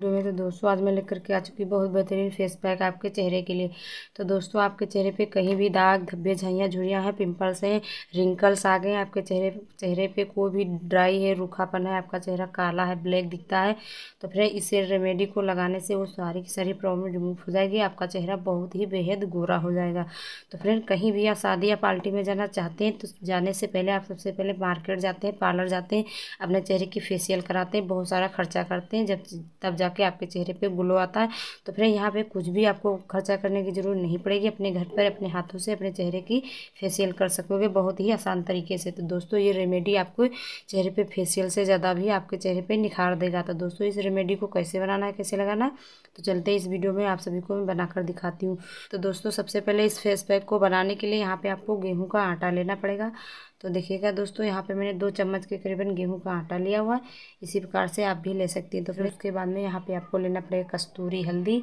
ডুবে तो दोस्तों आज मैं लेकर के आ चुकी बहुत बेहतरीन फेस पैक आपके चेहरे के लिए तो दोस्तों आपके चेहरे पे कहीं भी दाग धब्बे झाइयाँ झुरियाँ हैं पिंपल्स हैं रिंकल्स आ गए हैं आपके चेहरे चेहरे पे कोई भी ड्राई है रूखापन है आपका चेहरा काला है ब्लैक दिखता है तो फिर इसे रेमेडी को लगाने से वो सारी की सारी प्रॉब्लम रिमूव हो जाएगी आपका चेहरा बहुत ही बेहद गोरा हो जाएगा तो फ्रेंड कहीं भी आप शादी या पार्टी में जाना चाहते हैं तो जाने से पहले आप सबसे पहले मार्केट जाते हैं पार्लर जाते हैं अपने चेहरे की फेशियल कराते हैं बहुत सारा खर्चा करते हैं जब तब जाके आप आपके चेहरे पे ग्लो आता है तो फिर यहाँ पे कुछ भी आपको खर्चा करने की ज़रूरत नहीं पड़ेगी अपने घर पर अपने हाथों से अपने चेहरे की फेसियल कर सकोगे बहुत ही आसान तरीके से तो दोस्तों ये रेमेडी आपको चेहरे पर फेसियल से ज़्यादा भी आपके चेहरे पर निखार देगा तो दोस्तों इस रेमेडी को कैसे बनाना है कैसे लगाना है तो चलते इस वीडियो में आप सभी को मैं बनाकर दिखाती हूँ तो दोस्तों सबसे पहले इस फेस पैक को बनाने के लिए यहाँ पर आपको गेहूँ का आटा लेना पड़ेगा तो देखिएगा दोस्तों यहाँ पे मैंने दो चम्मच के करीबन गेहूं का आटा लिया हुआ है इसी प्रकार से आप भी ले सकती हैं तो फिर उसके बाद में यहाँ पे आपको लेना पड़ेगा कस्तूरी हल्दी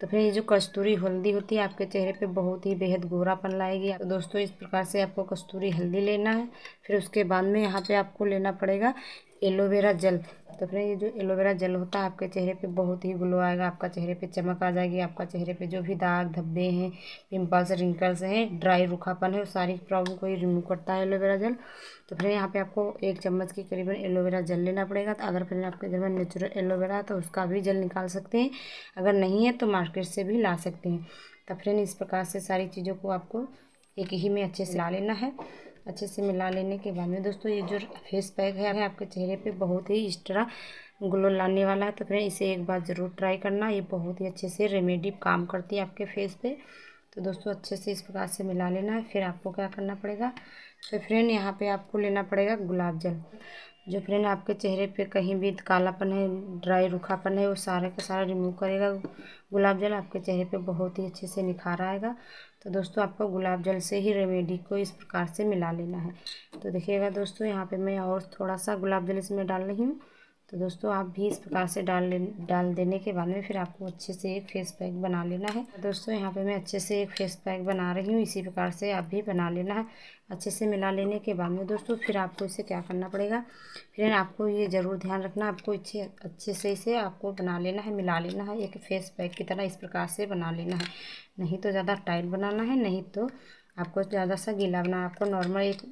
तो फिर ये जो कस्तूरी हल्दी होती है आपके चेहरे पे बहुत ही बेहद गोरापन लाएगी तो दोस्तों इस प्रकार से आपको कस्तूरी हल्दी लेना है फिर उसके बाद में यहाँ पर आपको लेना पड़ेगा एलोवेरा जल तो फ्रेंड ये जो एलोवेरा जेल होता है आपके चेहरे पे बहुत ही ग्लो आएगा आपका चेहरे पे चमक आ जाएगी आपका चेहरे पे जो भी दाग धब्बे हैं पिंपल्स रिंकल्स हैं ड्राई रूखापन है सारी प्रॉब्लम को ही रिमूव करता है एलोवेरा जेल तो फ्रेंड यहाँ पे आपको एक चम्मच के करीबन एलोवेरा जेल लेना पड़ेगा तो अगर फ्रेंड आपके घर में नेचुरल एलोवेरा है तो उसका भी जेल निकाल सकते हैं अगर नहीं है तो मार्केट से भी ला सकते हैं तो फ्रेंड इस प्रकार से सारी चीज़ों को आपको एक ही में अच्छे से ला लेना है अच्छे से मिला लेने के बाद में दोस्तों ये जो फेस पैक है आपके चेहरे पे बहुत ही एक्स्ट्रा ग्लो लाने वाला है तो फ्रेंड इसे एक बार ज़रूर ट्राई करना ये बहुत ही अच्छे से रेमेडी काम करती है आपके फेस पे तो दोस्तों अच्छे से इस प्रकार से मिला लेना है फिर आपको क्या करना पड़ेगा तो फ्रेंड यहाँ पे आपको लेना पड़ेगा गुलाब जल जो फ्रेंड आपके चेहरे पे कहीं भी कालापन है ड्राई रूखापन है वो सारे का सारा रिमूव करेगा गुलाब जल आपके चेहरे पे बहुत ही अच्छे से निखार आएगा तो दोस्तों आपको गुलाब जल से ही रेमेडी को इस प्रकार से मिला लेना है तो देखिएगा दोस्तों यहाँ पे मैं और थोड़ा सा गुलाब जल इसमें डाल रही हूँ तो दोस्तों आप भी इस प्रकार से डाल ले डाल देने के बाद में फिर आपको अच्छे से एक फेस पैक बना लेना है दोस्तों यहाँ पे मैं अच्छे से एक फेस पैक बना रही हूँ इसी प्रकार से आप भी बना लेना है अच्छे से मिला लेने के बाद में दोस्तों फिर आपको इसे क्या करना पड़ेगा फिर आपको ये ज़रूर ध्यान रखना आपको अच्छे अच्छे से इसे आपको बना लेना है मिला लेना है एक फेस पैक की तरह इस प्रकार से बना लेना है नहीं तो ज़्यादा टाइट बनाना है नहीं तो आपको ज़्यादा सा गीला बना आपको नॉर्मल एक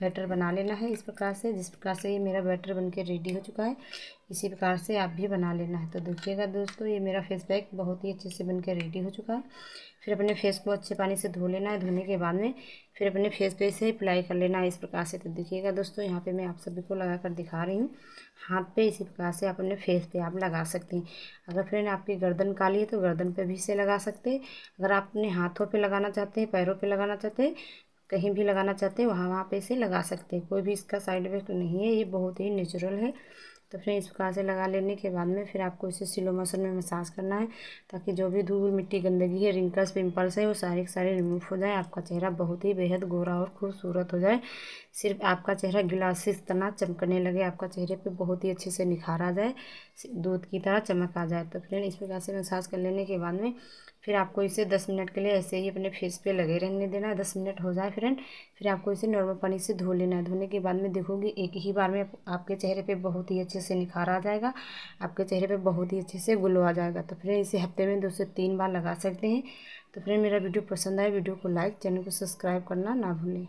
बैटर बना लेना है इस प्रकार से जिस प्रकार से ये मेरा बैटर बनके रेडी हो चुका है इसी प्रकार से आप भी बना लेना है तो देखिएगा दोस्तों ये मेरा फेस पैक बहुत ही अच्छे से बनके रेडी हो चुका है फिर अपने फेस को अच्छे पानी से धो लेना है धोने के बाद में फिर अपने फेस पे इसे अप्लाई कर लेना है इस प्रकार से तो देखिएगा दोस्तों यहाँ पर मैं आप सभी को लगा कर दिखा रही हूँ हाथ पे इसी प्रकार से आप अपने फेस पे आप लगा सकते हैं अगर फिर आपकी गर्दन काली है तो गर्दन पे भी इसे लगा सकते हैं अगर आप अपने हाथों पे लगाना चाहते हैं पैरों पे लगाना चाहते हैं कहीं भी लगाना चाहते हैं वहाँ वहाँ पे इसे लगा सकते हैं कोई भी इसका साइड इफेक्ट नहीं है ये बहुत ही नेचुरल है तो फिर इस प्रकार से लगा लेने के बाद में फिर आपको इसे सिलो मसल में मसाज करना है ताकि जो भी धूल मिट्टी गंदगी है रिंकल्स पिंपल्स है वो सारे के सारे रिमूव हो जाए आपका चेहरा बहुत ही बेहद गोरा और खूबसूरत हो जाए सिर्फ आपका चेहरा गिलासिस तना चमकने लगे आपका चेहरे पे बहुत ही अच्छे से निखारा जाए दूध की तरह चमक आ जाए तो फिर इस प्रकार से मसाज कर लेने के बाद में फिर आपको इसे दस मिनट के लिए ऐसे ही अपने फेस पे लगे रहने देना दस मिनट हो जाए फ्रेंड फिर आपको इसे नॉर्मल पानी से धो लेना है धोने के बाद में देखोगे एक ही बार में आपके चेहरे पे बहुत ही अच्छे से निखार आ जाएगा आपके चेहरे पे बहुत ही अच्छे से ग्लो आ जाएगा तो फिर इसे हफ्ते में दो से तीन बार लगा सकते हैं तो फ्रेंड मेरा वीडियो पसंद आए वीडियो को लाइक चैनल को सब्सक्राइब करना ना भूलें